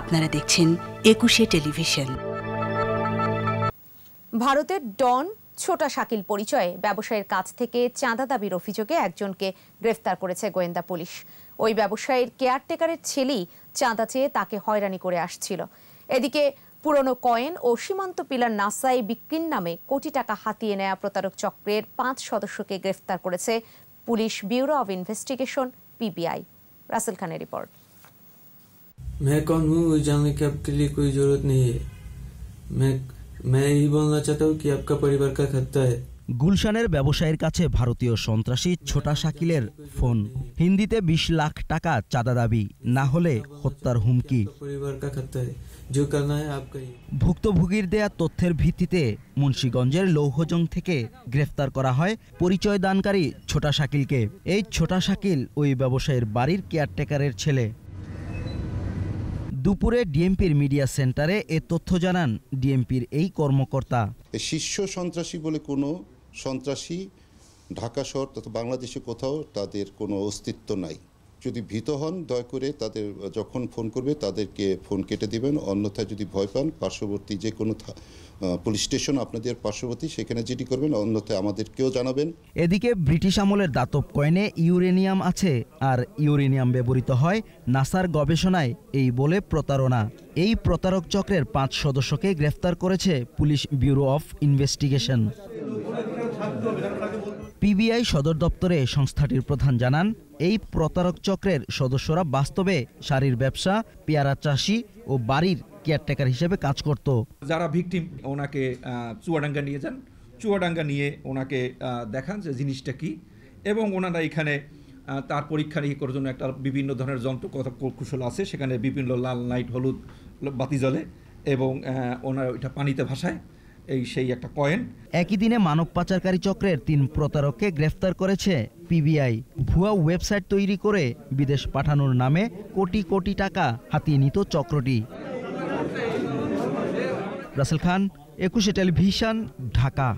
আপনারা দেখছেন একুশে টেলিভিশন ভারতের ডন ছোটা শাকিল পরিচয়ে ব্যবসায়ীর কাছ থেকে চাঁদা দাবির অভিযোগে একজনকে গ্রেফতার করেছে গোয়েন্দা পুলিশ ওই ব্যবসায়ীর কেয়ারটেকারের ছেলেই চাঁদা চেয়ে তাকে হয়রানি করে আসছিল এদিকে পুরনো কয়েন ও সীমান্ত পিলার নাসাই বিক্রির নামে কোটি টাকা হাতিয়ে নেয়া প্রতারক চক্রের পাঁচ সদস্যকে গ্রেফতার করেছে police bureau of investigation PBI Russell খানের রিপোর্ট मैं कौन हूँ जानने की आपके लिए कोई जरूरत नहीं है मैं मैं यही बोलना चाहता हूँ कि आपका परिवार का खतरा है গুলশানের ব্যবসায়ীর কাছে ভারতীয় সন্ত্রাসী ছোটা শাকিলের ফোন হিন্দিতে বিশ লাখ টাকা চাঁদা দাবি না হলে হত্যার হুমকি ভুক্তভোগীর দেয়া তথ্যের ভিত্তিতে মুন্সীগঞ্জের লৌহজং থেকে গ্রেফতার করা হয় পরিচয় দানকারী ছোটা শাকিলকে এই ছোটা শাকিল ওই ব্যবসায়ীর বাড়ির কেয়ারটেকারের ছেলে দুপুরে ডিএমপির মিডিয়া সেন্টারে এ তথ্য জানান ডিএমপির এই কর্মকর্তা শীর্ষ সন্ত্রাসী বলে কোনো সন্ত্রাসী ঢাকা শহর তথা বাংলাদেশে কোথাও তাদের কোনো অস্তিত্ব নাই যদি ভীত হন দয়া করে তাদের যখন ফোন করবে তাদেরকে ফোন কেটে দেবেন অন্যথায় যদি ভয় পান পার্শ্ববর্তী যে কোনো পুলিশ স্টেশন আপনাদের পার্শ্ববর্তী সেখানে জিডি করবেন অন্যথায় আমাদেরকেও জানাবেন এদিকে ব্রিটিশ আমলের দাতব কয়েনে ইউরেনিয়াম আছে আর ইউরেনিয়াম ব্যবহৃত হয় নাসার গবেষণায় এই বলে প্রতারণা এই প্রতারক চক্রের পাঁচ সদস্যকে গ্রেফতার করেছে police bureau of investigation PBI সদর দপ্তরে সংস্থাটির প্রধান জানান এই প্রতারক চক্রের সদস্যরা বাস্তবে শাড়ির ব্যবসা পেয়ারা চাষি ও বাড়ির কেয়ারটেকার হিসেবে কাজ করত যারা ভিকটিম ওনাকে চুয়াডাঙ্গা নিয়ে যান চুয়াডাঙ্গা নিয়ে ওনাকে দেখান যে জিনিসটা কি এবং ওনারা এখানে তার পরীক্ষা নিয়ে করার জন্য একটা বিভিন্ন ধরনের যন্ত্র কথা কৌশল আছে সেখানে বিভিন্ন লাল লাইট হলুদ বাতি জ্বলে এবং ওনারা ওইটা পানিতে ভাসায় এই সেই একটা কয়েন একই দিনে মানব পাচারকারী চক্রের তিন প্রতারককে গ্রেফতার করেছে পিবিআই ভুয়া ওয়েবসাইট তৈরি করে বিদেশ পাঠানোর নামে কোটি কোটি টাকা হাতিয়ে নিত চক্রটি রাসেল খান একুশে টেলিভিশন ঢাকা